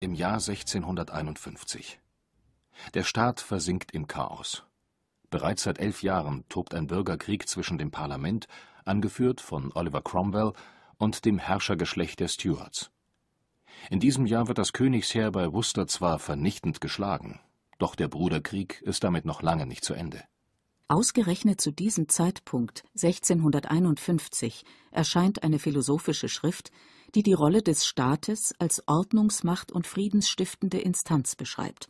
im Jahr 1651. Der Staat versinkt im Chaos. Bereits seit elf Jahren tobt ein Bürgerkrieg zwischen dem Parlament, angeführt von Oliver Cromwell, und dem Herrschergeschlecht der Stuarts. In diesem Jahr wird das Königsheer bei Worcester zwar vernichtend geschlagen, doch der Bruderkrieg ist damit noch lange nicht zu Ende. Ausgerechnet zu diesem Zeitpunkt, 1651, erscheint eine philosophische Schrift, die die Rolle des Staates als Ordnungsmacht und friedensstiftende Instanz beschreibt.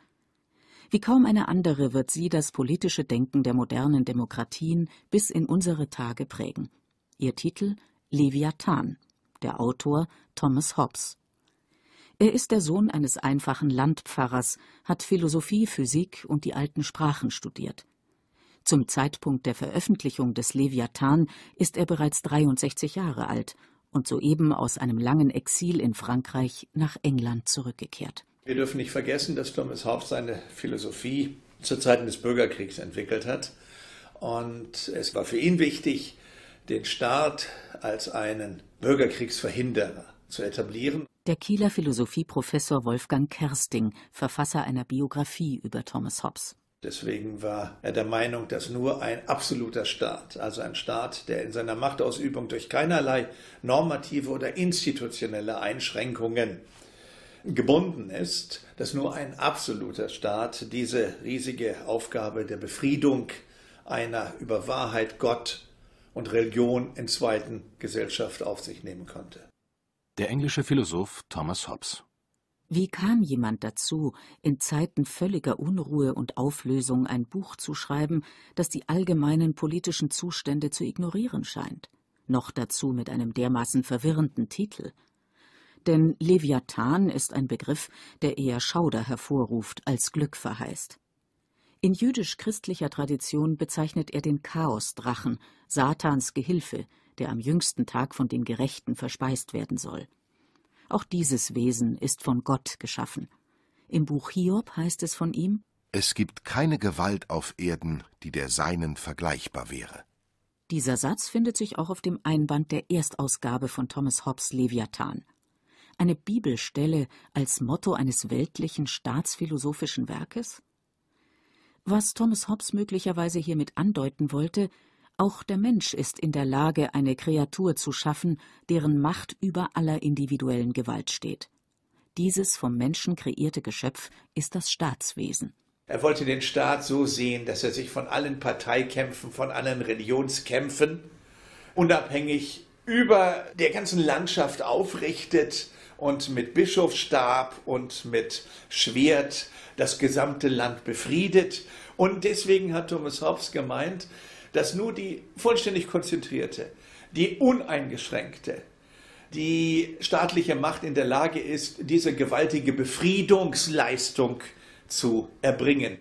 Wie kaum eine andere wird sie das politische Denken der modernen Demokratien bis in unsere Tage prägen. Ihr Titel Leviathan, der Autor Thomas Hobbes. Er ist der Sohn eines einfachen Landpfarrers, hat Philosophie, Physik und die alten Sprachen studiert. Zum Zeitpunkt der Veröffentlichung des Leviathan ist er bereits 63 Jahre alt und soeben aus einem langen Exil in Frankreich nach England zurückgekehrt. Wir dürfen nicht vergessen, dass Thomas Hobbes seine Philosophie zu Zeiten des Bürgerkriegs entwickelt hat. Und es war für ihn wichtig, den Staat als einen Bürgerkriegsverhinderer zu etablieren. Der Kieler Philosophieprofessor Wolfgang Kersting, Verfasser einer Biografie über Thomas Hobbes. Deswegen war er der Meinung, dass nur ein absoluter Staat, also ein Staat, der in seiner Machtausübung durch keinerlei normative oder institutionelle Einschränkungen gebunden ist, dass nur ein absoluter Staat diese riesige Aufgabe der Befriedung einer über Wahrheit, Gott und Religion in zweiten Gesellschaft auf sich nehmen konnte. Der englische Philosoph Thomas Hobbes wie kam jemand dazu, in Zeiten völliger Unruhe und Auflösung ein Buch zu schreiben, das die allgemeinen politischen Zustände zu ignorieren scheint? Noch dazu mit einem dermaßen verwirrenden Titel. Denn Leviathan ist ein Begriff, der eher Schauder hervorruft als Glück verheißt. In jüdisch-christlicher Tradition bezeichnet er den Chaosdrachen, Satans Gehilfe, der am jüngsten Tag von den Gerechten verspeist werden soll. Auch dieses Wesen ist von Gott geschaffen. Im Buch Hiob heißt es von ihm Es gibt keine Gewalt auf Erden, die der seinen vergleichbar wäre. Dieser Satz findet sich auch auf dem Einband der Erstausgabe von Thomas Hobbes Leviathan. Eine Bibelstelle als Motto eines weltlichen staatsphilosophischen Werkes? Was Thomas Hobbes möglicherweise hiermit andeuten wollte, auch der Mensch ist in der Lage, eine Kreatur zu schaffen, deren Macht über aller individuellen Gewalt steht. Dieses vom Menschen kreierte Geschöpf ist das Staatswesen. Er wollte den Staat so sehen, dass er sich von allen Parteikämpfen, von allen Religionskämpfen unabhängig über der ganzen Landschaft aufrichtet und mit Bischofsstab und mit Schwert das gesamte Land befriedet. Und deswegen hat Thomas Hobbes gemeint, dass nur die vollständig konzentrierte, die uneingeschränkte, die staatliche Macht in der Lage ist, diese gewaltige Befriedungsleistung zu erbringen.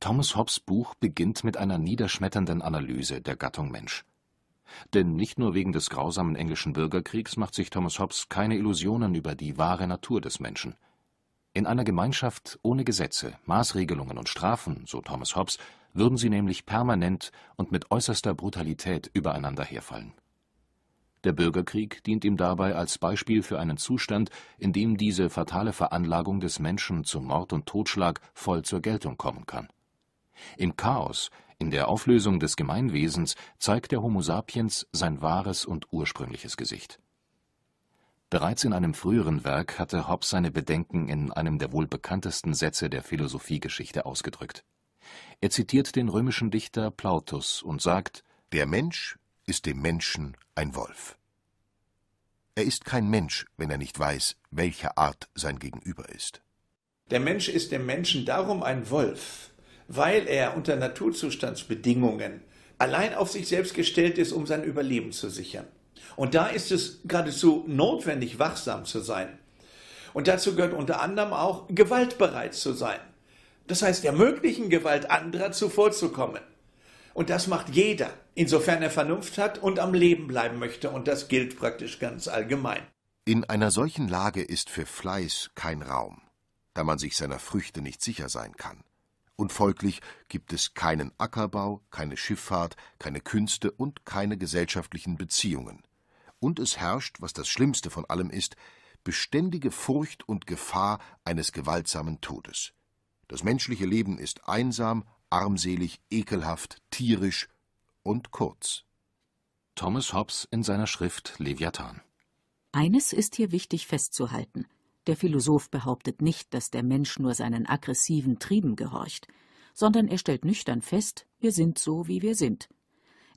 Thomas Hobbes Buch beginnt mit einer niederschmetternden Analyse der Gattung Mensch. Denn nicht nur wegen des grausamen englischen Bürgerkriegs macht sich Thomas Hobbes keine Illusionen über die wahre Natur des Menschen. In einer Gemeinschaft ohne Gesetze, Maßregelungen und Strafen, so Thomas Hobbes, würden sie nämlich permanent und mit äußerster Brutalität übereinander herfallen. Der Bürgerkrieg dient ihm dabei als Beispiel für einen Zustand, in dem diese fatale Veranlagung des Menschen zu Mord und Totschlag voll zur Geltung kommen kann. Im Chaos, in der Auflösung des Gemeinwesens, zeigt der Homo sapiens sein wahres und ursprüngliches Gesicht. Bereits in einem früheren Werk hatte Hobbes seine Bedenken in einem der wohl bekanntesten Sätze der Philosophiegeschichte ausgedrückt. Er zitiert den römischen Dichter Plautus und sagt: Der Mensch ist dem Menschen ein Wolf. Er ist kein Mensch, wenn er nicht weiß, welcher Art sein Gegenüber ist. Der Mensch ist dem Menschen darum ein Wolf, weil er unter Naturzustandsbedingungen allein auf sich selbst gestellt ist, um sein Überleben zu sichern. Und da ist es geradezu notwendig, wachsam zu sein. Und dazu gehört unter anderem auch, gewaltbereit zu sein. Das heißt, ermöglichen, Gewalt anderer zuvorzukommen. Und das macht jeder, insofern er Vernunft hat und am Leben bleiben möchte. Und das gilt praktisch ganz allgemein. In einer solchen Lage ist für Fleiß kein Raum, da man sich seiner Früchte nicht sicher sein kann. Und folglich gibt es keinen Ackerbau, keine Schifffahrt, keine Künste und keine gesellschaftlichen Beziehungen und es herrscht, was das Schlimmste von allem ist, beständige Furcht und Gefahr eines gewaltsamen Todes. Das menschliche Leben ist einsam, armselig, ekelhaft, tierisch und kurz. Thomas Hobbes in seiner Schrift Leviathan. Eines ist hier wichtig festzuhalten. Der Philosoph behauptet nicht, dass der Mensch nur seinen aggressiven Trieben gehorcht, sondern er stellt nüchtern fest, wir sind so, wie wir sind.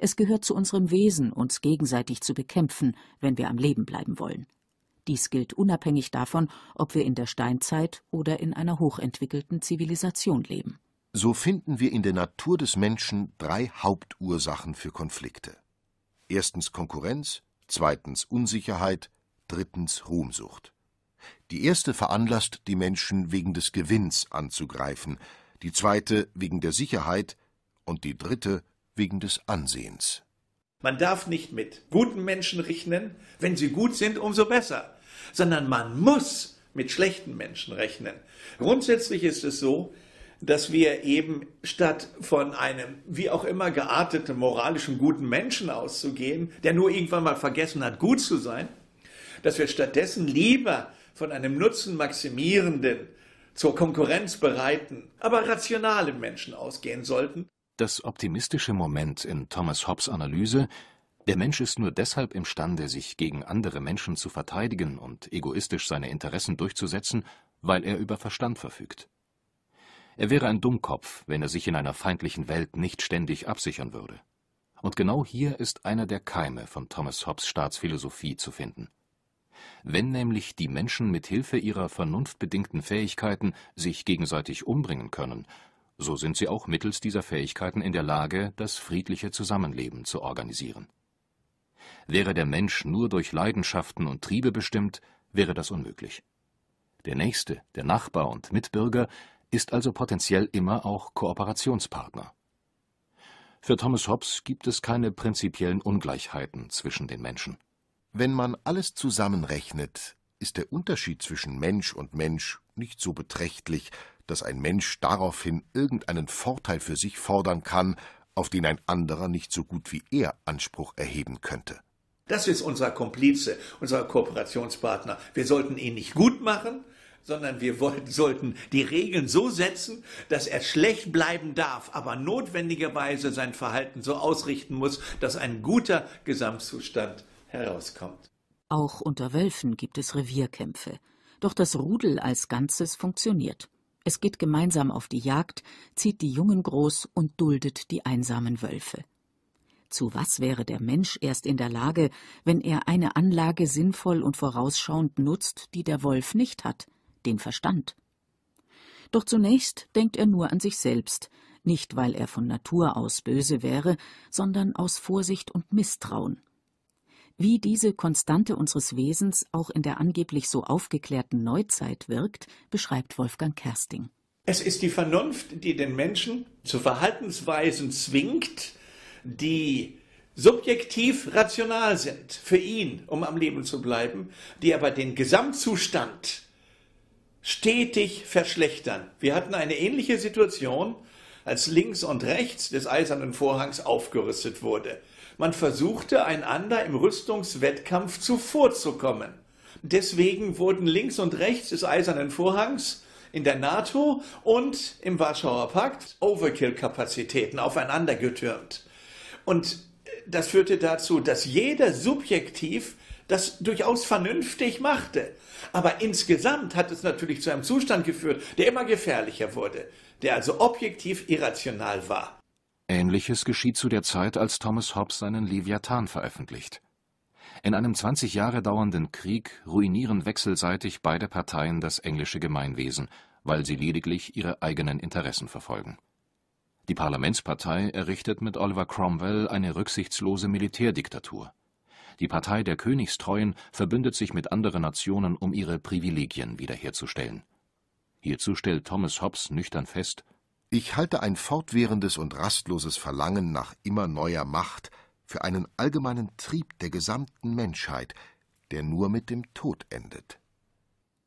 Es gehört zu unserem Wesen, uns gegenseitig zu bekämpfen, wenn wir am Leben bleiben wollen. Dies gilt unabhängig davon, ob wir in der Steinzeit oder in einer hochentwickelten Zivilisation leben. So finden wir in der Natur des Menschen drei Hauptursachen für Konflikte. Erstens Konkurrenz, zweitens Unsicherheit, drittens Ruhmsucht. Die erste veranlasst die Menschen wegen des Gewinns anzugreifen, die zweite wegen der Sicherheit und die dritte wegen des Ansehens. Man darf nicht mit guten Menschen rechnen, wenn sie gut sind, umso besser, sondern man muss mit schlechten Menschen rechnen. Grundsätzlich ist es so, dass wir eben statt von einem wie auch immer gearteten moralischen guten Menschen auszugehen, der nur irgendwann mal vergessen hat, gut zu sein, dass wir stattdessen lieber von einem nutzenmaximierenden, zur Konkurrenz bereiten, aber rationalen Menschen ausgehen sollten. Das optimistische Moment in Thomas Hobbes Analyse der Mensch ist nur deshalb imstande, sich gegen andere Menschen zu verteidigen und egoistisch seine Interessen durchzusetzen, weil er über Verstand verfügt. Er wäre ein Dummkopf, wenn er sich in einer feindlichen Welt nicht ständig absichern würde. Und genau hier ist einer der Keime von Thomas Hobbes Staatsphilosophie zu finden. Wenn nämlich die Menschen mit Hilfe ihrer vernunftbedingten Fähigkeiten sich gegenseitig umbringen können, so sind sie auch mittels dieser Fähigkeiten in der Lage, das friedliche Zusammenleben zu organisieren. Wäre der Mensch nur durch Leidenschaften und Triebe bestimmt, wäre das unmöglich. Der Nächste, der Nachbar und Mitbürger ist also potenziell immer auch Kooperationspartner. Für Thomas Hobbes gibt es keine prinzipiellen Ungleichheiten zwischen den Menschen. Wenn man alles zusammenrechnet, ist der Unterschied zwischen Mensch und Mensch nicht so beträchtlich, dass ein Mensch daraufhin irgendeinen Vorteil für sich fordern kann, auf den ein anderer nicht so gut wie er Anspruch erheben könnte. Das ist unser Komplize, unser Kooperationspartner. Wir sollten ihn nicht gut machen, sondern wir wollten, sollten die Regeln so setzen, dass er schlecht bleiben darf, aber notwendigerweise sein Verhalten so ausrichten muss, dass ein guter Gesamtzustand herauskommt. Auch unter Wölfen gibt es Revierkämpfe. Doch das Rudel als Ganzes funktioniert. Es geht gemeinsam auf die Jagd, zieht die Jungen groß und duldet die einsamen Wölfe. Zu was wäre der Mensch erst in der Lage, wenn er eine Anlage sinnvoll und vorausschauend nutzt, die der Wolf nicht hat, den Verstand? Doch zunächst denkt er nur an sich selbst, nicht weil er von Natur aus böse wäre, sondern aus Vorsicht und Misstrauen. Wie diese Konstante unseres Wesens auch in der angeblich so aufgeklärten Neuzeit wirkt, beschreibt Wolfgang Kersting. Es ist die Vernunft, die den Menschen zu Verhaltensweisen zwingt, die subjektiv rational sind für ihn, um am Leben zu bleiben, die aber den Gesamtzustand stetig verschlechtern. Wir hatten eine ähnliche Situation, als links und rechts des eisernen Vorhangs aufgerüstet wurde. Man versuchte einander im Rüstungswettkampf zuvorzukommen. Deswegen wurden links und rechts des Eisernen Vorhangs in der NATO und im Warschauer Pakt Overkill-Kapazitäten aufeinander getürmt. Und äh, das führte dazu, dass jeder subjektiv das durchaus vernünftig machte. Aber insgesamt hat es natürlich zu einem Zustand geführt, der immer gefährlicher wurde, der also objektiv irrational war. Ähnliches geschieht zu der Zeit, als Thomas Hobbes seinen Leviathan veröffentlicht. In einem 20 Jahre dauernden Krieg ruinieren wechselseitig beide Parteien das englische Gemeinwesen, weil sie lediglich ihre eigenen Interessen verfolgen. Die Parlamentspartei errichtet mit Oliver Cromwell eine rücksichtslose Militärdiktatur. Die Partei der Königstreuen verbündet sich mit anderen Nationen, um ihre Privilegien wiederherzustellen. Hierzu stellt Thomas Hobbes nüchtern fest, ich halte ein fortwährendes und rastloses Verlangen nach immer neuer Macht für einen allgemeinen Trieb der gesamten Menschheit, der nur mit dem Tod endet.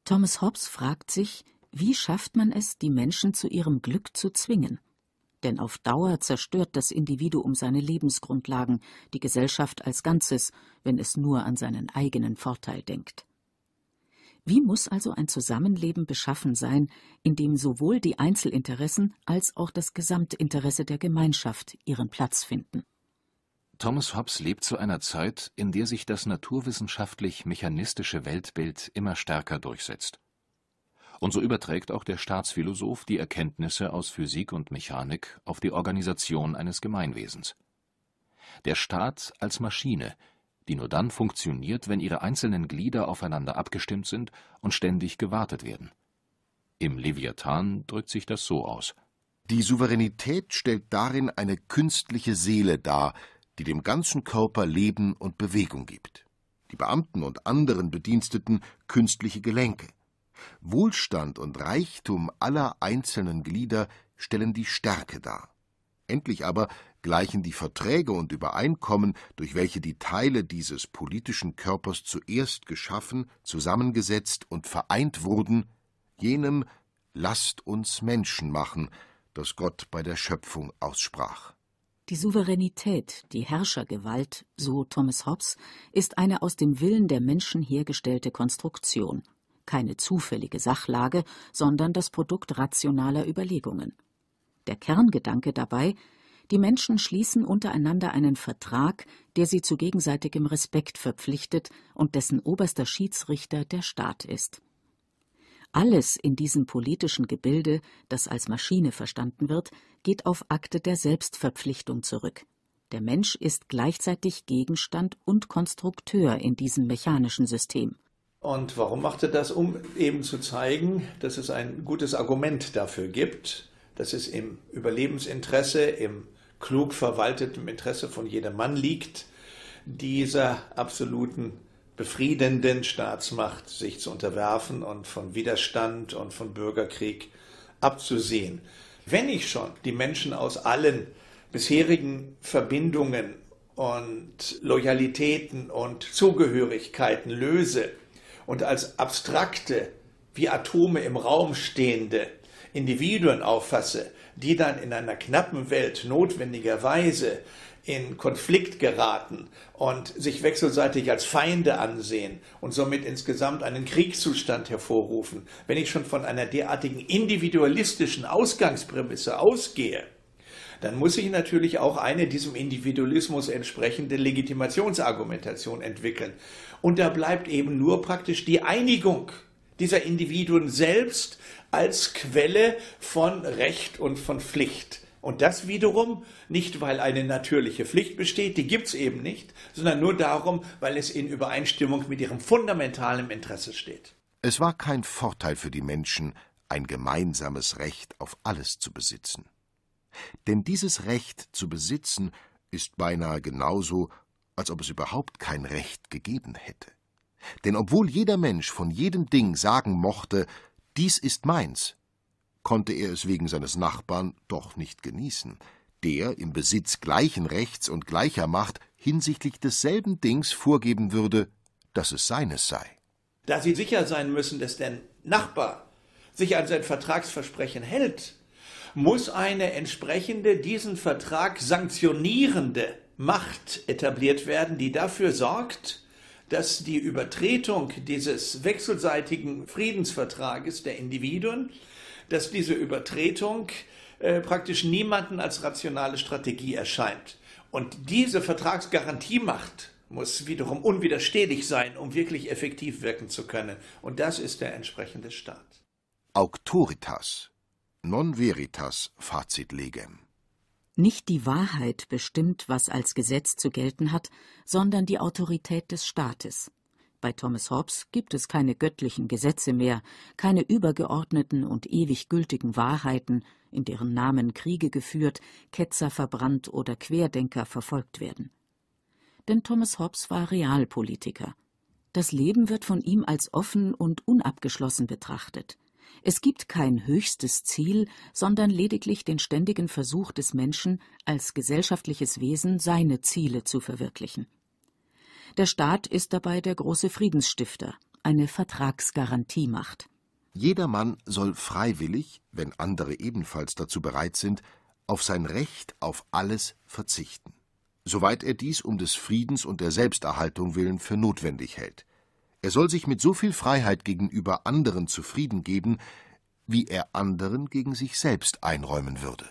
Thomas Hobbes fragt sich, wie schafft man es, die Menschen zu ihrem Glück zu zwingen? Denn auf Dauer zerstört das Individuum seine Lebensgrundlagen, die Gesellschaft als Ganzes, wenn es nur an seinen eigenen Vorteil denkt. Wie muss also ein Zusammenleben beschaffen sein, in dem sowohl die Einzelinteressen als auch das Gesamtinteresse der Gemeinschaft ihren Platz finden? Thomas Hobbes lebt zu einer Zeit, in der sich das naturwissenschaftlich-mechanistische Weltbild immer stärker durchsetzt. Und so überträgt auch der Staatsphilosoph die Erkenntnisse aus Physik und Mechanik auf die Organisation eines Gemeinwesens. Der Staat als Maschine – die nur dann funktioniert, wenn ihre einzelnen Glieder aufeinander abgestimmt sind und ständig gewartet werden. Im Leviathan drückt sich das so aus. Die Souveränität stellt darin eine künstliche Seele dar, die dem ganzen Körper Leben und Bewegung gibt. Die Beamten und anderen Bediensteten künstliche Gelenke. Wohlstand und Reichtum aller einzelnen Glieder stellen die Stärke dar. Endlich aber gleichen die Verträge und Übereinkommen, durch welche die Teile dieses politischen Körpers zuerst geschaffen, zusammengesetzt und vereint wurden, jenem Lasst uns Menschen machen, das Gott bei der Schöpfung aussprach. Die Souveränität, die Herrschergewalt, so Thomas Hobbes, ist eine aus dem Willen der Menschen hergestellte Konstruktion, keine zufällige Sachlage, sondern das Produkt rationaler Überlegungen. Der Kerngedanke dabei die Menschen schließen untereinander einen Vertrag, der sie zu gegenseitigem Respekt verpflichtet und dessen oberster Schiedsrichter der Staat ist. Alles in diesem politischen Gebilde, das als Maschine verstanden wird, geht auf Akte der Selbstverpflichtung zurück. Der Mensch ist gleichzeitig Gegenstand und Konstrukteur in diesem mechanischen System. Und warum macht er das? Um eben zu zeigen, dass es ein gutes Argument dafür gibt, dass es im Überlebensinteresse, im klug verwaltetem Interesse von jedermann liegt, dieser absoluten befriedenden Staatsmacht sich zu unterwerfen und von Widerstand und von Bürgerkrieg abzusehen. Wenn ich schon die Menschen aus allen bisherigen Verbindungen und Loyalitäten und Zugehörigkeiten löse und als abstrakte, wie Atome im Raum stehende Individuen auffasse, die dann in einer knappen Welt notwendigerweise in Konflikt geraten und sich wechselseitig als Feinde ansehen und somit insgesamt einen Kriegszustand hervorrufen, wenn ich schon von einer derartigen individualistischen Ausgangsprämisse ausgehe, dann muss ich natürlich auch eine diesem Individualismus entsprechende Legitimationsargumentation entwickeln. Und da bleibt eben nur praktisch die Einigung dieser Individuen selbst als Quelle von Recht und von Pflicht. Und das wiederum nicht, weil eine natürliche Pflicht besteht, die gibt es eben nicht, sondern nur darum, weil es in Übereinstimmung mit ihrem fundamentalen Interesse steht. Es war kein Vorteil für die Menschen, ein gemeinsames Recht auf alles zu besitzen. Denn dieses Recht zu besitzen ist beinahe genauso, als ob es überhaupt kein Recht gegeben hätte. Denn obwohl jeder Mensch von jedem Ding sagen mochte, dies ist meins, konnte er es wegen seines Nachbarn doch nicht genießen, der im Besitz gleichen Rechts und gleicher Macht hinsichtlich desselben Dings vorgeben würde, dass es seines sei. Da sie sicher sein müssen, dass der Nachbar sich an sein Vertragsversprechen hält, muss eine entsprechende, diesen Vertrag sanktionierende Macht etabliert werden, die dafür sorgt, dass die Übertretung dieses wechselseitigen Friedensvertrages der Individuen, dass diese Übertretung äh, praktisch niemanden als rationale Strategie erscheint. Und diese Vertragsgarantiemacht muss wiederum unwiderstehlich sein, um wirklich effektiv wirken zu können. Und das ist der entsprechende Staat. Auctoritas non veritas Fazit legem. Nicht die Wahrheit bestimmt, was als Gesetz zu gelten hat, sondern die Autorität des Staates. Bei Thomas Hobbes gibt es keine göttlichen Gesetze mehr, keine übergeordneten und ewig gültigen Wahrheiten, in deren Namen Kriege geführt, Ketzer verbrannt oder Querdenker verfolgt werden. Denn Thomas Hobbes war Realpolitiker. Das Leben wird von ihm als offen und unabgeschlossen betrachtet. Es gibt kein höchstes Ziel, sondern lediglich den ständigen Versuch des Menschen, als gesellschaftliches Wesen seine Ziele zu verwirklichen. Der Staat ist dabei der große Friedensstifter, eine Vertragsgarantiemacht. Jedermann soll freiwillig, wenn andere ebenfalls dazu bereit sind, auf sein Recht auf alles verzichten, soweit er dies um des Friedens und der Selbsterhaltung willen für notwendig hält. Er soll sich mit so viel Freiheit gegenüber anderen zufrieden geben, wie er anderen gegen sich selbst einräumen würde.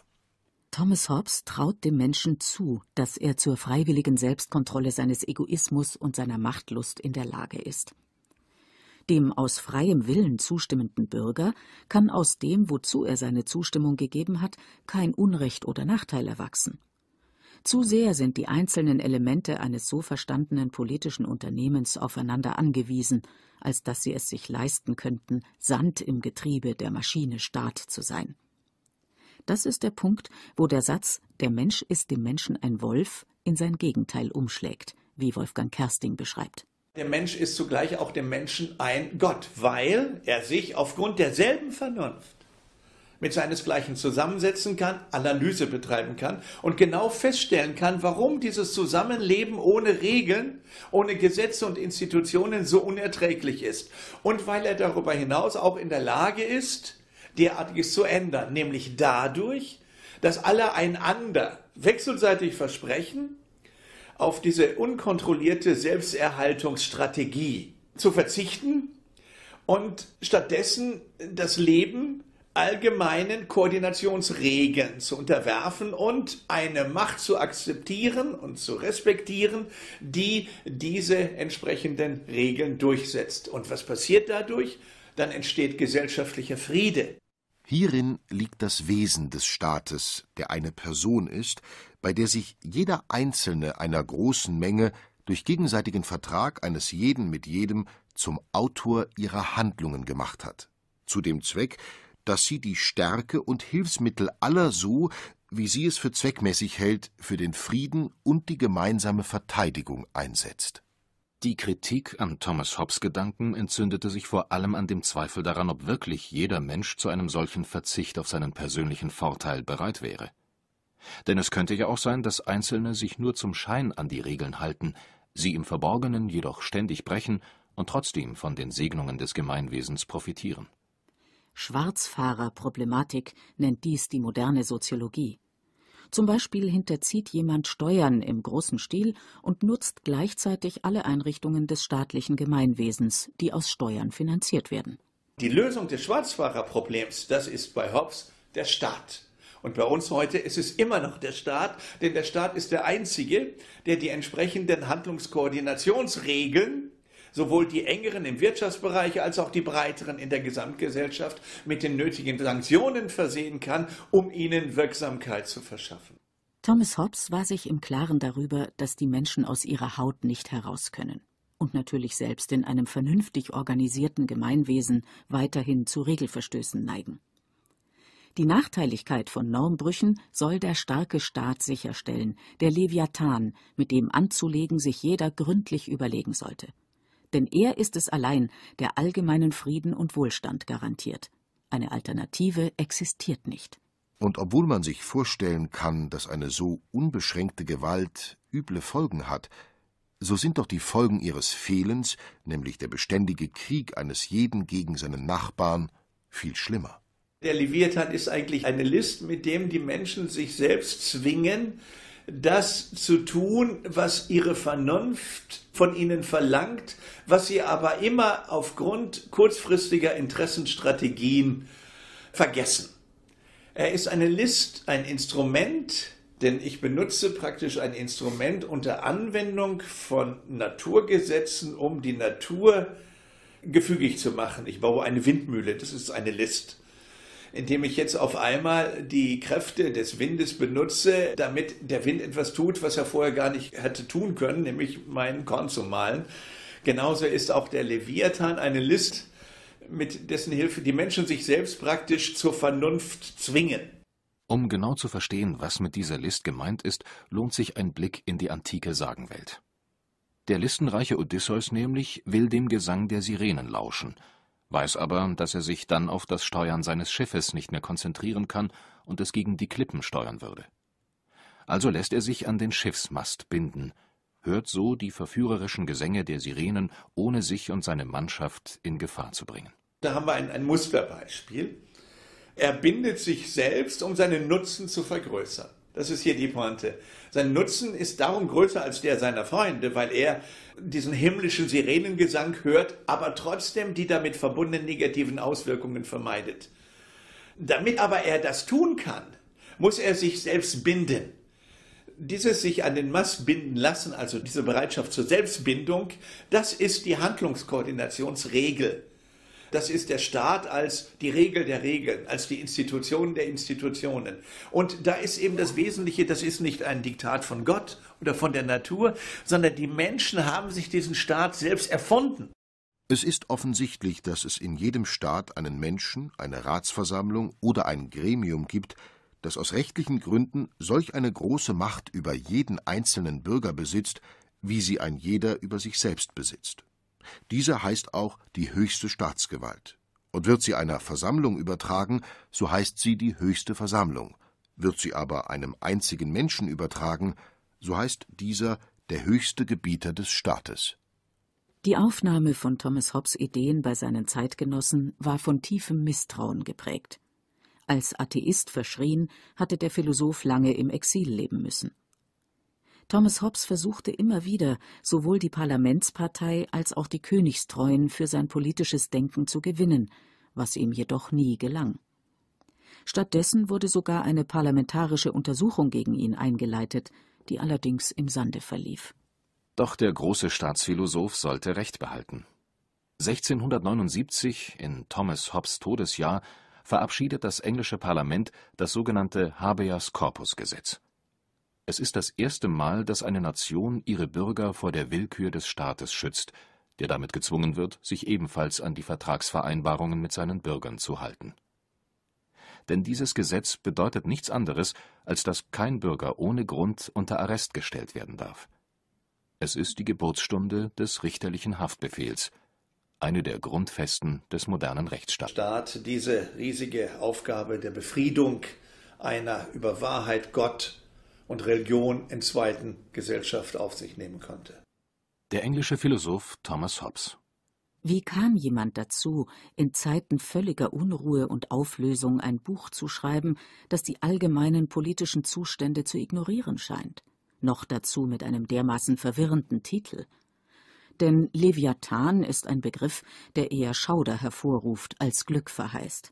Thomas Hobbes traut dem Menschen zu, dass er zur freiwilligen Selbstkontrolle seines Egoismus und seiner Machtlust in der Lage ist. Dem aus freiem Willen zustimmenden Bürger kann aus dem, wozu er seine Zustimmung gegeben hat, kein Unrecht oder Nachteil erwachsen. Zu sehr sind die einzelnen Elemente eines so verstandenen politischen Unternehmens aufeinander angewiesen, als dass sie es sich leisten könnten, Sand im Getriebe der Maschine Staat zu sein. Das ist der Punkt, wo der Satz Der Mensch ist dem Menschen ein Wolf in sein Gegenteil umschlägt, wie Wolfgang Kersting beschreibt. Der Mensch ist zugleich auch dem Menschen ein Gott, weil er sich aufgrund derselben Vernunft mit seinesgleichen zusammensetzen kann, Analyse betreiben kann und genau feststellen kann, warum dieses Zusammenleben ohne Regeln, ohne Gesetze und Institutionen so unerträglich ist. Und weil er darüber hinaus auch in der Lage ist, derartiges zu ändern, nämlich dadurch, dass alle einander wechselseitig versprechen, auf diese unkontrollierte Selbsterhaltungsstrategie zu verzichten und stattdessen das Leben allgemeinen Koordinationsregeln zu unterwerfen und eine Macht zu akzeptieren und zu respektieren, die diese entsprechenden Regeln durchsetzt. Und was passiert dadurch? Dann entsteht gesellschaftlicher Friede. Hierin liegt das Wesen des Staates, der eine Person ist, bei der sich jeder Einzelne einer großen Menge durch gegenseitigen Vertrag eines jeden mit jedem zum Autor ihrer Handlungen gemacht hat. Zu dem Zweck, dass sie die Stärke und Hilfsmittel aller so, wie sie es für zweckmäßig hält, für den Frieden und die gemeinsame Verteidigung einsetzt. Die Kritik an Thomas Hobbes Gedanken entzündete sich vor allem an dem Zweifel daran, ob wirklich jeder Mensch zu einem solchen Verzicht auf seinen persönlichen Vorteil bereit wäre. Denn es könnte ja auch sein, dass Einzelne sich nur zum Schein an die Regeln halten, sie im Verborgenen jedoch ständig brechen und trotzdem von den Segnungen des Gemeinwesens profitieren. Schwarzfahrerproblematik nennt dies die moderne Soziologie. Zum Beispiel hinterzieht jemand Steuern im großen Stil und nutzt gleichzeitig alle Einrichtungen des staatlichen Gemeinwesens, die aus Steuern finanziert werden. Die Lösung des Schwarzfahrerproblems, das ist bei Hobbes der Staat. Und bei uns heute ist es immer noch der Staat, denn der Staat ist der Einzige, der die entsprechenden Handlungskoordinationsregeln sowohl die engeren im Wirtschaftsbereich als auch die breiteren in der Gesamtgesellschaft mit den nötigen Sanktionen versehen kann, um ihnen Wirksamkeit zu verschaffen. Thomas Hobbes war sich im Klaren darüber, dass die Menschen aus ihrer Haut nicht heraus können und natürlich selbst in einem vernünftig organisierten Gemeinwesen weiterhin zu Regelverstößen neigen. Die Nachteiligkeit von Normbrüchen soll der starke Staat sicherstellen, der Leviathan, mit dem anzulegen sich jeder gründlich überlegen sollte denn er ist es allein, der allgemeinen Frieden und Wohlstand garantiert. Eine Alternative existiert nicht. Und obwohl man sich vorstellen kann, dass eine so unbeschränkte Gewalt üble Folgen hat, so sind doch die Folgen ihres Fehlens, nämlich der beständige Krieg eines jeden gegen seinen Nachbarn, viel schlimmer. Der Leviathan ist eigentlich eine List, mit dem die Menschen sich selbst zwingen, das zu tun, was ihre Vernunft von ihnen verlangt, was sie aber immer aufgrund kurzfristiger Interessenstrategien vergessen. Er ist eine List, ein Instrument, denn ich benutze praktisch ein Instrument unter Anwendung von Naturgesetzen, um die Natur gefügig zu machen. Ich baue eine Windmühle, das ist eine List indem ich jetzt auf einmal die Kräfte des Windes benutze, damit der Wind etwas tut, was er vorher gar nicht hätte tun können, nämlich meinen Korn zu mahlen. Genauso ist auch der Leviathan eine List, mit dessen Hilfe die Menschen sich selbst praktisch zur Vernunft zwingen. Um genau zu verstehen, was mit dieser List gemeint ist, lohnt sich ein Blick in die antike Sagenwelt. Der listenreiche Odysseus nämlich will dem Gesang der Sirenen lauschen – weiß aber, dass er sich dann auf das Steuern seines Schiffes nicht mehr konzentrieren kann und es gegen die Klippen steuern würde. Also lässt er sich an den Schiffsmast binden, hört so die verführerischen Gesänge der Sirenen, ohne sich und seine Mannschaft in Gefahr zu bringen. Da haben wir ein, ein Musterbeispiel. Er bindet sich selbst, um seinen Nutzen zu vergrößern. Das ist hier die Pointe. Sein Nutzen ist darum größer als der seiner Freunde, weil er diesen himmlischen Sirenengesang hört, aber trotzdem die damit verbundenen negativen Auswirkungen vermeidet. Damit aber er das tun kann, muss er sich selbst binden. Dieses sich an den Mast binden lassen, also diese Bereitschaft zur Selbstbindung, das ist die Handlungskoordinationsregel das ist der Staat als die Regel der Regeln, als die Institution der Institutionen. Und da ist eben das Wesentliche, das ist nicht ein Diktat von Gott oder von der Natur, sondern die Menschen haben sich diesen Staat selbst erfunden. Es ist offensichtlich, dass es in jedem Staat einen Menschen, eine Ratsversammlung oder ein Gremium gibt, das aus rechtlichen Gründen solch eine große Macht über jeden einzelnen Bürger besitzt, wie sie ein jeder über sich selbst besitzt. Diese heißt auch die höchste Staatsgewalt. Und wird sie einer Versammlung übertragen, so heißt sie die höchste Versammlung. Wird sie aber einem einzigen Menschen übertragen, so heißt dieser der höchste Gebieter des Staates. Die Aufnahme von Thomas Hobbes Ideen bei seinen Zeitgenossen war von tiefem Misstrauen geprägt. Als Atheist verschrien, hatte der Philosoph lange im Exil leben müssen. Thomas Hobbes versuchte immer wieder, sowohl die Parlamentspartei als auch die Königstreuen für sein politisches Denken zu gewinnen, was ihm jedoch nie gelang. Stattdessen wurde sogar eine parlamentarische Untersuchung gegen ihn eingeleitet, die allerdings im Sande verlief. Doch der große Staatsphilosoph sollte Recht behalten. 1679, in Thomas Hobbes Todesjahr, verabschiedet das englische Parlament das sogenannte Habeas Corpus Gesetz. Es ist das erste Mal, dass eine Nation ihre Bürger vor der Willkür des Staates schützt, der damit gezwungen wird, sich ebenfalls an die Vertragsvereinbarungen mit seinen Bürgern zu halten. Denn dieses Gesetz bedeutet nichts anderes, als dass kein Bürger ohne Grund unter Arrest gestellt werden darf. Es ist die Geburtsstunde des richterlichen Haftbefehls, eine der Grundfesten des modernen Rechtsstaates. Staat diese riesige Aufgabe der Befriedung einer über Wahrheit Gott und Religion in zweiten Gesellschaft auf sich nehmen konnte. Der englische Philosoph Thomas Hobbes. Wie kam jemand dazu, in Zeiten völliger Unruhe und Auflösung ein Buch zu schreiben, das die allgemeinen politischen Zustände zu ignorieren scheint? Noch dazu mit einem dermaßen verwirrenden Titel. Denn Leviathan ist ein Begriff, der eher Schauder hervorruft als Glück verheißt.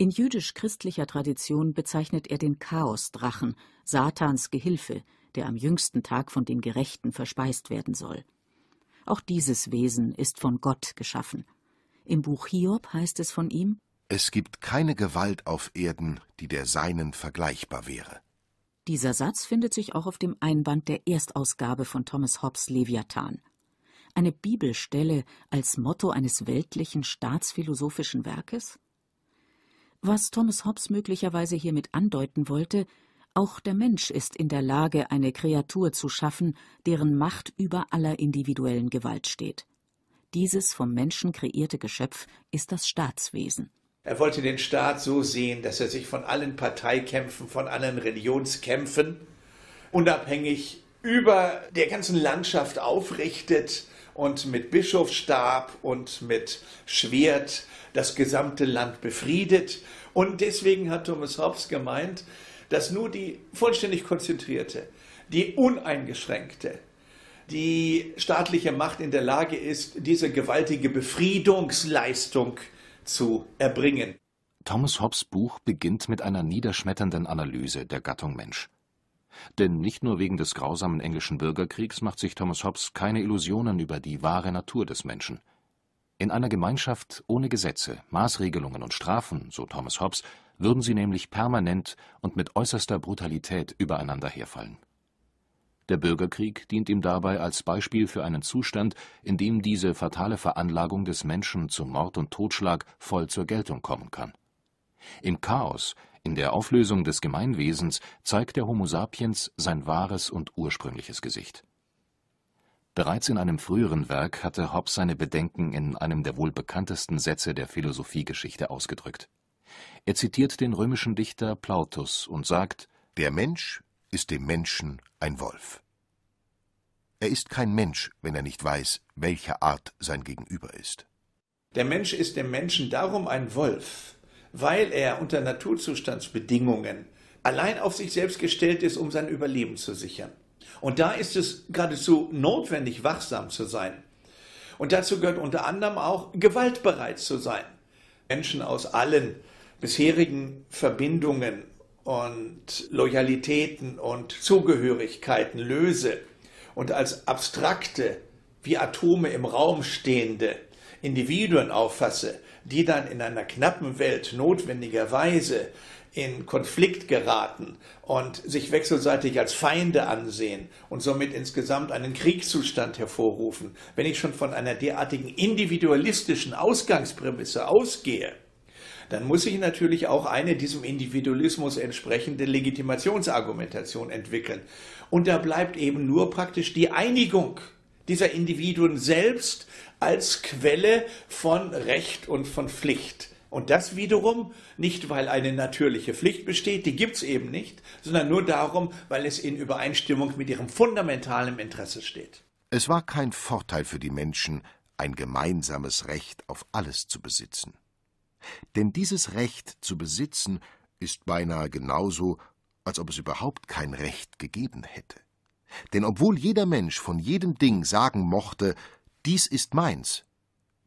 In jüdisch-christlicher Tradition bezeichnet er den Chaosdrachen, Satans Gehilfe, der am jüngsten Tag von den Gerechten verspeist werden soll. Auch dieses Wesen ist von Gott geschaffen. Im Buch Hiob heißt es von ihm: Es gibt keine Gewalt auf Erden, die der seinen vergleichbar wäre. Dieser Satz findet sich auch auf dem Einband der Erstausgabe von Thomas Hobbes Leviathan. Eine Bibelstelle als Motto eines weltlichen staatsphilosophischen Werkes? Was Thomas Hobbes möglicherweise hiermit andeuten wollte, auch der Mensch ist in der Lage, eine Kreatur zu schaffen, deren Macht über aller individuellen Gewalt steht. Dieses vom Menschen kreierte Geschöpf ist das Staatswesen. Er wollte den Staat so sehen, dass er sich von allen Parteikämpfen, von allen Religionskämpfen unabhängig über der ganzen Landschaft aufrichtet und mit Bischofsstab und mit Schwert das gesamte Land befriedet. Und deswegen hat Thomas Hobbes gemeint, dass nur die vollständig konzentrierte, die uneingeschränkte, die staatliche Macht in der Lage ist, diese gewaltige Befriedungsleistung zu erbringen. Thomas Hobbes Buch beginnt mit einer niederschmetternden Analyse der Gattung Mensch. Denn nicht nur wegen des grausamen englischen Bürgerkriegs macht sich Thomas Hobbes keine Illusionen über die wahre Natur des Menschen. In einer Gemeinschaft ohne Gesetze, Maßregelungen und Strafen, so Thomas Hobbes, würden sie nämlich permanent und mit äußerster Brutalität übereinander herfallen. Der Bürgerkrieg dient ihm dabei als Beispiel für einen Zustand, in dem diese fatale Veranlagung des Menschen zu Mord und Totschlag voll zur Geltung kommen kann. Im Chaos in der Auflösung des Gemeinwesens zeigt der Homo sapiens sein wahres und ursprüngliches Gesicht. Bereits in einem früheren Werk hatte Hobbes seine Bedenken in einem der wohl bekanntesten Sätze der Philosophiegeschichte ausgedrückt. Er zitiert den römischen Dichter Plautus und sagt: Der Mensch ist dem Menschen ein Wolf. Er ist kein Mensch, wenn er nicht weiß, welcher Art sein Gegenüber ist. Der Mensch ist dem Menschen darum ein Wolf, weil er unter Naturzustandsbedingungen allein auf sich selbst gestellt ist, um sein Überleben zu sichern. Und da ist es geradezu notwendig, wachsam zu sein. Und dazu gehört unter anderem auch, gewaltbereit zu sein. Menschen aus allen bisherigen Verbindungen und Loyalitäten und Zugehörigkeiten löse und als abstrakte, wie Atome im Raum stehende Individuen auffasse, die dann in einer knappen Welt notwendigerweise in Konflikt geraten und sich wechselseitig als Feinde ansehen und somit insgesamt einen Kriegszustand hervorrufen, wenn ich schon von einer derartigen individualistischen Ausgangsprämisse ausgehe, dann muss ich natürlich auch eine diesem Individualismus entsprechende Legitimationsargumentation entwickeln. Und da bleibt eben nur praktisch die Einigung dieser Individuen selbst als Quelle von Recht und von Pflicht. Und das wiederum nicht, weil eine natürliche Pflicht besteht, die gibt es eben nicht, sondern nur darum, weil es in Übereinstimmung mit ihrem fundamentalen Interesse steht. Es war kein Vorteil für die Menschen, ein gemeinsames Recht auf alles zu besitzen. Denn dieses Recht zu besitzen ist beinahe genauso, als ob es überhaupt kein Recht gegeben hätte. Denn obwohl jeder Mensch von jedem Ding sagen mochte, dies ist meins,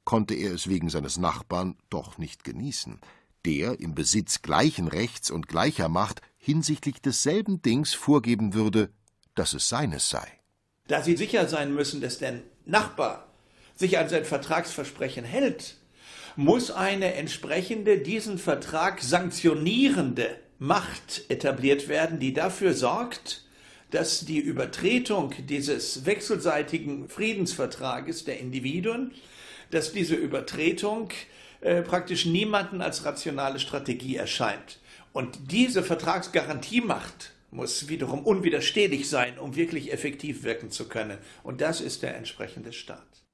konnte er es wegen seines Nachbarn doch nicht genießen, der im Besitz gleichen Rechts und gleicher Macht hinsichtlich desselben Dings vorgeben würde, dass es seines sei. Da sie sicher sein müssen, dass der Nachbar sich an sein Vertragsversprechen hält, muss eine entsprechende, diesen Vertrag sanktionierende Macht etabliert werden, die dafür sorgt, dass die Übertretung dieses wechselseitigen Friedensvertrages der Individuen, dass diese Übertretung äh, praktisch niemanden als rationale Strategie erscheint. Und diese Vertragsgarantiemacht muss wiederum unwiderstehlich sein, um wirklich effektiv wirken zu können. Und das ist der entsprechende Staat.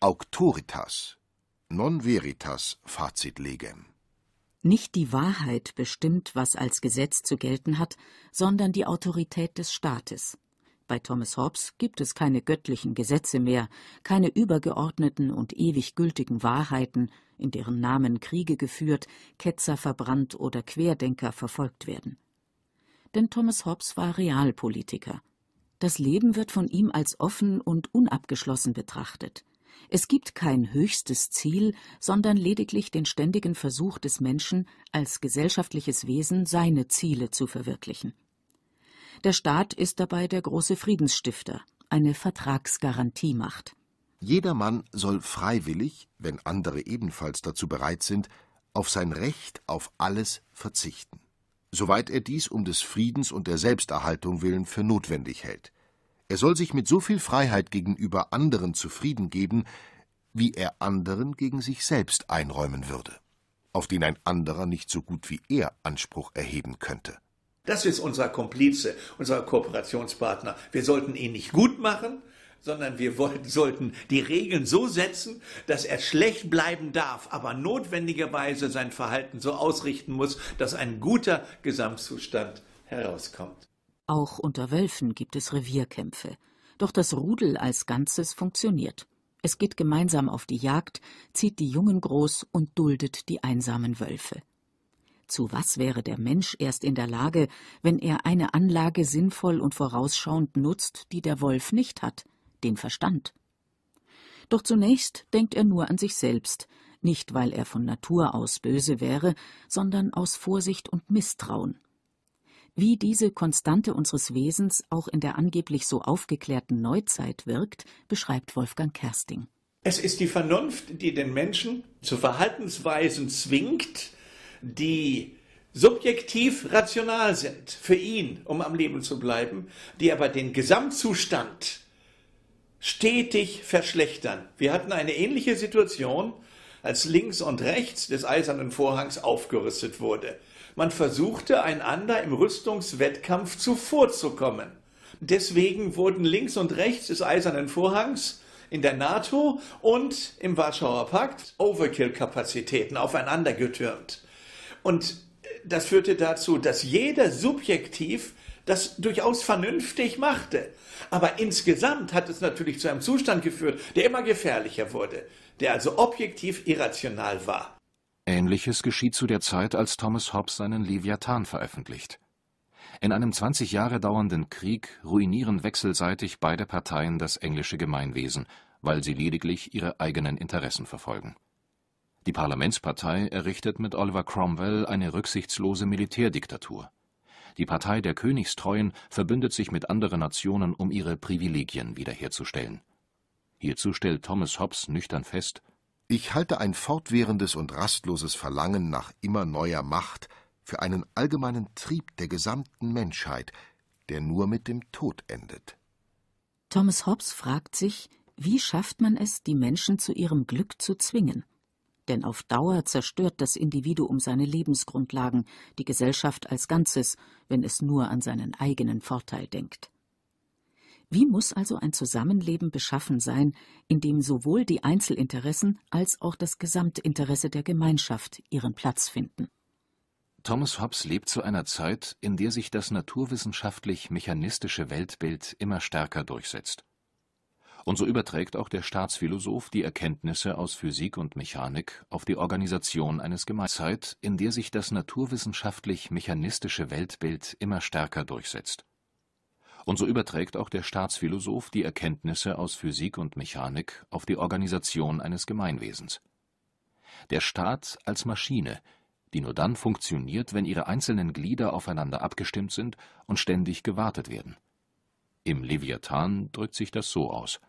Auctoritas non veritas Fazit legem. Nicht die Wahrheit bestimmt, was als Gesetz zu gelten hat, sondern die Autorität des Staates. Bei Thomas Hobbes gibt es keine göttlichen Gesetze mehr, keine übergeordneten und ewig gültigen Wahrheiten, in deren Namen Kriege geführt, Ketzer verbrannt oder Querdenker verfolgt werden. Denn Thomas Hobbes war Realpolitiker. Das Leben wird von ihm als offen und unabgeschlossen betrachtet. Es gibt kein höchstes Ziel, sondern lediglich den ständigen Versuch des Menschen, als gesellschaftliches Wesen seine Ziele zu verwirklichen. Der Staat ist dabei der große Friedensstifter, eine Vertragsgarantiemacht. Jedermann soll freiwillig, wenn andere ebenfalls dazu bereit sind, auf sein Recht auf alles verzichten, soweit er dies um des Friedens und der Selbsterhaltung willen für notwendig hält. Er soll sich mit so viel Freiheit gegenüber anderen zufrieden geben, wie er anderen gegen sich selbst einräumen würde, auf den ein anderer nicht so gut wie er Anspruch erheben könnte. Das ist unser Komplize, unser Kooperationspartner. Wir sollten ihn nicht gut machen, sondern wir wollten, sollten die Regeln so setzen, dass er schlecht bleiben darf, aber notwendigerweise sein Verhalten so ausrichten muss, dass ein guter Gesamtzustand herauskommt. Auch unter Wölfen gibt es Revierkämpfe. Doch das Rudel als Ganzes funktioniert. Es geht gemeinsam auf die Jagd, zieht die Jungen groß und duldet die einsamen Wölfe. Zu was wäre der Mensch erst in der Lage, wenn er eine Anlage sinnvoll und vorausschauend nutzt, die der Wolf nicht hat, den Verstand? Doch zunächst denkt er nur an sich selbst, nicht weil er von Natur aus böse wäre, sondern aus Vorsicht und Misstrauen. Wie diese Konstante unseres Wesens auch in der angeblich so aufgeklärten Neuzeit wirkt, beschreibt Wolfgang Kersting. Es ist die Vernunft, die den Menschen zu Verhaltensweisen zwingt, die subjektiv rational sind für ihn, um am Leben zu bleiben, die aber den Gesamtzustand stetig verschlechtern. Wir hatten eine ähnliche Situation, als links und rechts des eisernen Vorhangs aufgerüstet wurde. Man versuchte einander im Rüstungswettkampf zuvorzukommen. Deswegen wurden links und rechts des Eisernen Vorhangs in der NATO und im Warschauer Pakt Overkill-Kapazitäten aufeinander getürmt. Und das führte dazu, dass jeder subjektiv das durchaus vernünftig machte. Aber insgesamt hat es natürlich zu einem Zustand geführt, der immer gefährlicher wurde, der also objektiv irrational war. Ähnliches geschieht zu der Zeit, als Thomas Hobbes seinen Leviathan veröffentlicht. In einem 20 Jahre dauernden Krieg ruinieren wechselseitig beide Parteien das englische Gemeinwesen, weil sie lediglich ihre eigenen Interessen verfolgen. Die Parlamentspartei errichtet mit Oliver Cromwell eine rücksichtslose Militärdiktatur. Die Partei der Königstreuen verbündet sich mit anderen Nationen, um ihre Privilegien wiederherzustellen. Hierzu stellt Thomas Hobbes nüchtern fest, ich halte ein fortwährendes und rastloses Verlangen nach immer neuer Macht für einen allgemeinen Trieb der gesamten Menschheit, der nur mit dem Tod endet. Thomas Hobbes fragt sich, wie schafft man es, die Menschen zu ihrem Glück zu zwingen? Denn auf Dauer zerstört das Individuum seine Lebensgrundlagen, die Gesellschaft als Ganzes, wenn es nur an seinen eigenen Vorteil denkt. Wie muss also ein Zusammenleben beschaffen sein, in dem sowohl die Einzelinteressen als auch das Gesamtinteresse der Gemeinschaft ihren Platz finden? Thomas Hobbes lebt zu einer Zeit, in der sich das naturwissenschaftlich-mechanistische Weltbild immer stärker durchsetzt. Und so überträgt auch der Staatsphilosoph die Erkenntnisse aus Physik und Mechanik auf die Organisation eines Gemeinzeit, in der sich das naturwissenschaftlich-mechanistische Weltbild immer stärker durchsetzt. Und so überträgt auch der Staatsphilosoph die Erkenntnisse aus Physik und Mechanik auf die Organisation eines Gemeinwesens. Der Staat als Maschine, die nur dann funktioniert, wenn ihre einzelnen Glieder aufeinander abgestimmt sind und ständig gewartet werden. Im Leviathan drückt sich das so aus.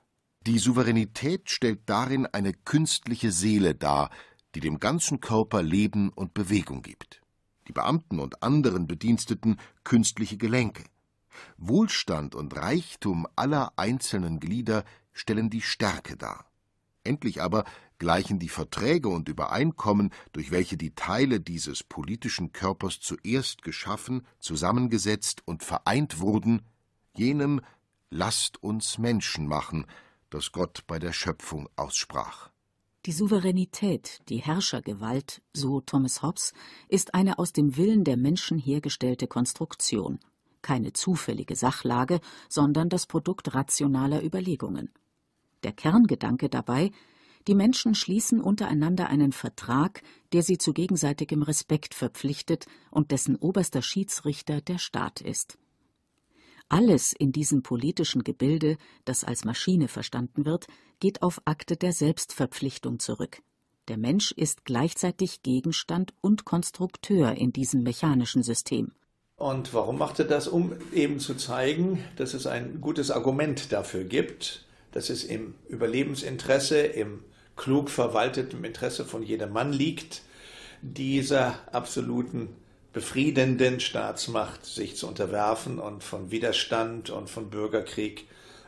Die Souveränität stellt darin eine künstliche Seele dar, die dem ganzen Körper Leben und Bewegung gibt. Die Beamten und anderen Bediensteten künstliche Gelenke Wohlstand und Reichtum aller einzelnen Glieder stellen die Stärke dar. Endlich aber gleichen die Verträge und Übereinkommen, durch welche die Teile dieses politischen Körpers zuerst geschaffen, zusammengesetzt und vereint wurden, jenem Lasst uns Menschen machen, das Gott bei der Schöpfung aussprach. Die Souveränität, die Herrschergewalt, so Thomas Hobbes, ist eine aus dem Willen der Menschen hergestellte Konstruktion keine zufällige Sachlage, sondern das Produkt rationaler Überlegungen. Der Kerngedanke dabei, die Menschen schließen untereinander einen Vertrag, der sie zu gegenseitigem Respekt verpflichtet und dessen oberster Schiedsrichter der Staat ist. Alles in diesem politischen Gebilde, das als Maschine verstanden wird, geht auf Akte der Selbstverpflichtung zurück. Der Mensch ist gleichzeitig Gegenstand und Konstrukteur in diesem mechanischen System. Und warum macht er das? Um eben zu zeigen, dass es ein gutes Argument dafür gibt, dass es im Überlebensinteresse, im klug verwalteten Interesse von jedem Mann liegt, dieser absoluten befriedenden Staatsmacht sich zu unterwerfen und von Widerstand und von Bürgerkrieg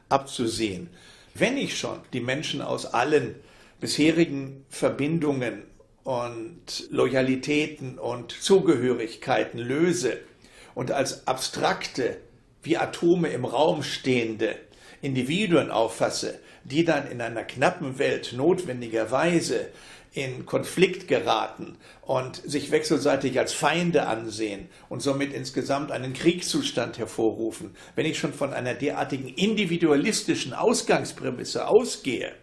abzusehen. Wenn ich schon die Menschen aus allen bisherigen Verbindungen und Loyalitäten und Zugehörigkeiten löse, und als abstrakte, wie Atome im Raum stehende Individuen auffasse, die dann in einer knappen Welt notwendigerweise in Konflikt geraten und sich wechselseitig als Feinde ansehen und somit insgesamt einen Kriegszustand hervorrufen, wenn ich schon von einer derartigen individualistischen Ausgangsprämisse ausgehe,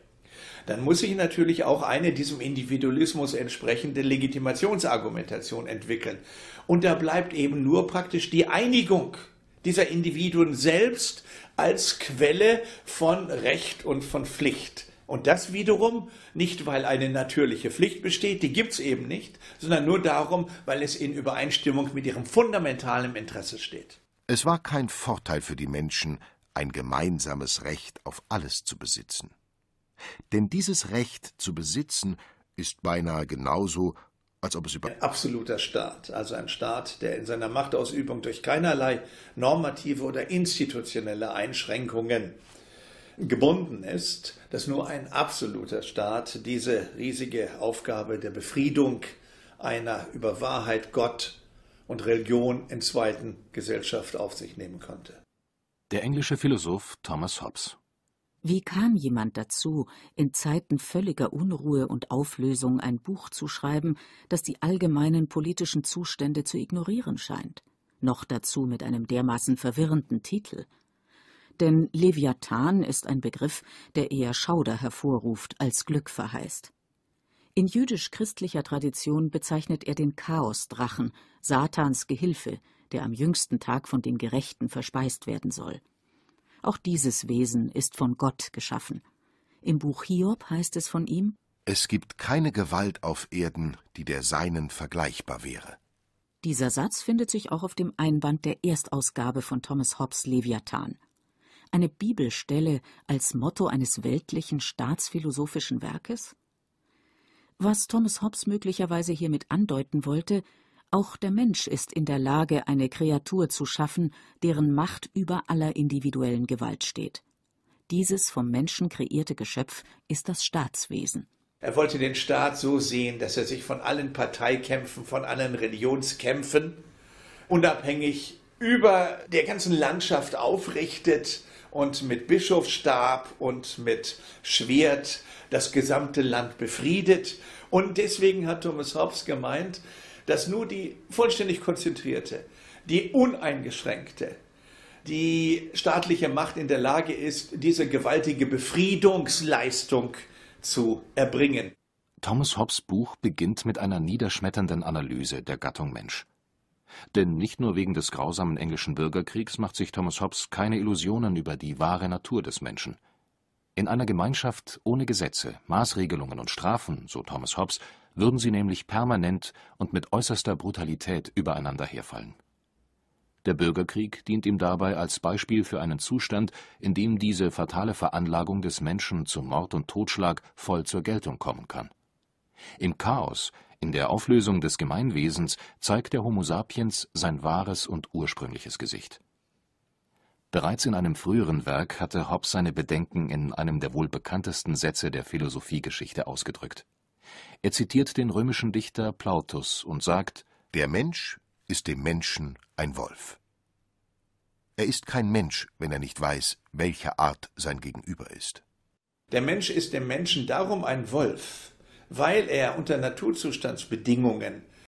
dann muss ich natürlich auch eine diesem Individualismus entsprechende Legitimationsargumentation entwickeln. Und da bleibt eben nur praktisch die Einigung dieser Individuen selbst als Quelle von Recht und von Pflicht. Und das wiederum nicht, weil eine natürliche Pflicht besteht, die gibt es eben nicht, sondern nur darum, weil es in Übereinstimmung mit ihrem fundamentalen Interesse steht. Es war kein Vorteil für die Menschen, ein gemeinsames Recht auf alles zu besitzen. Denn dieses Recht zu besitzen ist beinahe genauso als ob es über. Ein absoluter Staat, also ein Staat, der in seiner Machtausübung durch keinerlei normative oder institutionelle Einschränkungen gebunden ist, dass nur ein absoluter Staat diese riesige Aufgabe der Befriedung einer über Wahrheit, Gott und Religion in zweiten Gesellschaft auf sich nehmen konnte. Der englische Philosoph Thomas Hobbes. Wie kam jemand dazu, in Zeiten völliger Unruhe und Auflösung ein Buch zu schreiben, das die allgemeinen politischen Zustände zu ignorieren scheint? Noch dazu mit einem dermaßen verwirrenden Titel. Denn Leviathan ist ein Begriff, der eher Schauder hervorruft als Glück verheißt. In jüdisch-christlicher Tradition bezeichnet er den Chaosdrachen, Satans Gehilfe, der am jüngsten Tag von den Gerechten verspeist werden soll. Auch dieses Wesen ist von Gott geschaffen. Im Buch Hiob heißt es von ihm: Es gibt keine Gewalt auf Erden, die der seinen vergleichbar wäre. Dieser Satz findet sich auch auf dem Einband der Erstausgabe von Thomas Hobbes Leviathan. Eine Bibelstelle als Motto eines weltlichen staatsphilosophischen Werkes? Was Thomas Hobbes möglicherweise hiermit andeuten wollte, auch der Mensch ist in der Lage, eine Kreatur zu schaffen, deren Macht über aller individuellen Gewalt steht. Dieses vom Menschen kreierte Geschöpf ist das Staatswesen. Er wollte den Staat so sehen, dass er sich von allen Parteikämpfen, von allen Religionskämpfen unabhängig über der ganzen Landschaft aufrichtet und mit Bischofsstab und mit Schwert das gesamte Land befriedet. Und deswegen hat Thomas Hobbes gemeint, dass nur die vollständig konzentrierte, die uneingeschränkte, die staatliche Macht in der Lage ist, diese gewaltige Befriedungsleistung zu erbringen. Thomas Hobbes Buch beginnt mit einer niederschmetternden Analyse der Gattung Mensch. Denn nicht nur wegen des grausamen englischen Bürgerkriegs macht sich Thomas Hobbes keine Illusionen über die wahre Natur des Menschen. In einer Gemeinschaft ohne Gesetze, Maßregelungen und Strafen, so Thomas Hobbes, würden sie nämlich permanent und mit äußerster Brutalität übereinander herfallen. Der Bürgerkrieg dient ihm dabei als Beispiel für einen Zustand, in dem diese fatale Veranlagung des Menschen zu Mord und Totschlag voll zur Geltung kommen kann. Im Chaos, in der Auflösung des Gemeinwesens, zeigt der Homo sapiens sein wahres und ursprüngliches Gesicht. Bereits in einem früheren Werk hatte Hobbes seine Bedenken in einem der wohl bekanntesten Sätze der Philosophiegeschichte ausgedrückt. Er zitiert den römischen Dichter Plautus und sagt: Der Mensch ist dem Menschen ein Wolf. Er ist kein Mensch, wenn er nicht weiß, welcher Art sein Gegenüber ist. Der Mensch ist dem Menschen darum ein Wolf, weil er unter Naturzustandsbedingungen